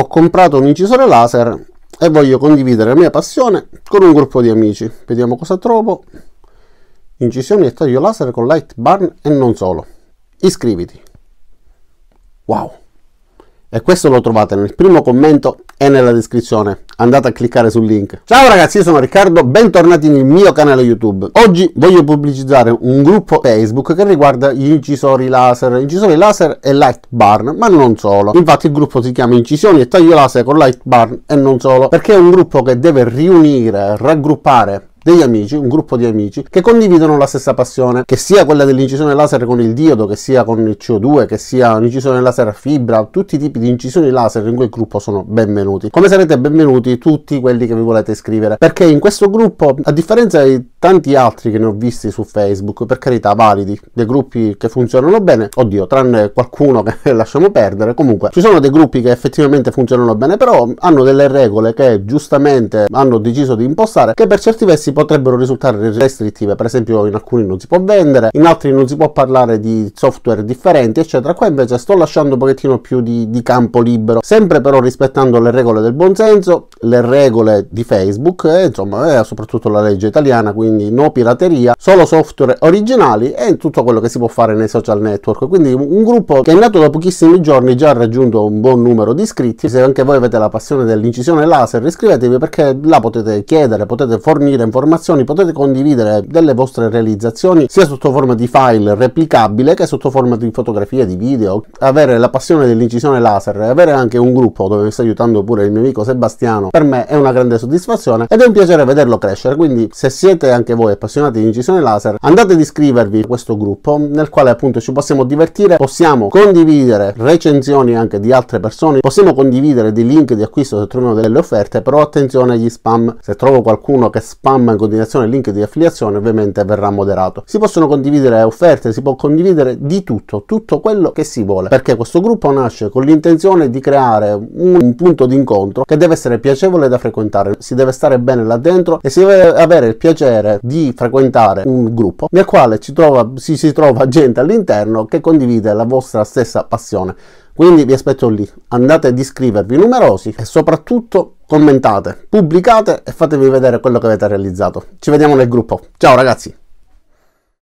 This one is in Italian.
Ho comprato un incisore laser e voglio condividere la mia passione con un gruppo di amici. Vediamo cosa trovo. Incisioni e taglio laser con light burn e non solo. Iscriviti. Wow! E questo lo trovate nel primo commento e nella descrizione. Andate a cliccare sul link. Ciao ragazzi, io sono Riccardo, bentornati nel mio canale YouTube. Oggi voglio pubblicizzare un gruppo Facebook che riguarda gli incisori laser, incisori laser e light barn, ma non solo. Infatti il gruppo si chiama Incisioni e taglio laser con light barn e non solo, perché è un gruppo che deve riunire, raggruppare degli amici, un gruppo di amici che condividono la stessa passione, che sia quella dell'incisione laser con il diodo, che sia con il CO2, che sia un'incisione laser a fibra, tutti i tipi di incisioni laser in quel gruppo sono benvenuti. Come sarete benvenuti tutti quelli che vi volete iscrivere, perché in questo gruppo, a differenza di tanti altri che ne ho visti su Facebook, per carità, validi, dei gruppi che funzionano bene, oddio, tranne qualcuno che lasciamo perdere, comunque ci sono dei gruppi che effettivamente funzionano bene, però hanno delle regole che giustamente hanno deciso di impostare che per certi versi potrebbero risultare restrittive, per esempio in alcuni non si può vendere, in altri non si può parlare di software differenti, eccetera. Qua invece sto lasciando un pochettino più di, di campo libero, sempre però rispettando le regole del buonsenso le regole di Facebook e eh, insomma eh, soprattutto la legge italiana, quindi no pirateria, solo software originali e tutto quello che si può fare nei social network. Quindi un gruppo che è nato da pochissimi giorni già ha raggiunto un buon numero di iscritti. Se anche voi avete la passione dell'incisione laser, iscrivetevi perché là potete chiedere, potete fornire informazioni, potete condividere delle vostre realizzazioni sia sotto forma di file replicabile che sotto forma di fotografie, di video. Avere la passione dell'incisione laser e avere anche un gruppo dove mi sta aiutando pure il mio amico Sebastiano italiano. Per me è una grande soddisfazione ed è un piacere vederlo crescere, quindi se siete anche voi appassionati di incisione laser andate ad iscrivervi a questo gruppo nel quale appunto ci possiamo divertire, possiamo condividere recensioni anche di altre persone, possiamo condividere dei link di acquisto se troviamo delle offerte, però attenzione agli spam, se trovo qualcuno che spamma in continuazione il link di affiliazione ovviamente verrà moderato. Si possono condividere offerte, si può condividere di tutto, tutto quello che si vuole, perché questo gruppo nasce con l'intenzione di creare un punto d'incontro che deve essere piacevole piacevole da frequentare, si deve stare bene là dentro e si deve avere il piacere di frequentare un gruppo nel quale ci trova, si, si trova gente all'interno che condivide la vostra stessa passione. Quindi vi aspetto lì, andate ad iscrivervi numerosi e soprattutto commentate, pubblicate e fatevi vedere quello che avete realizzato. Ci vediamo nel gruppo. Ciao ragazzi!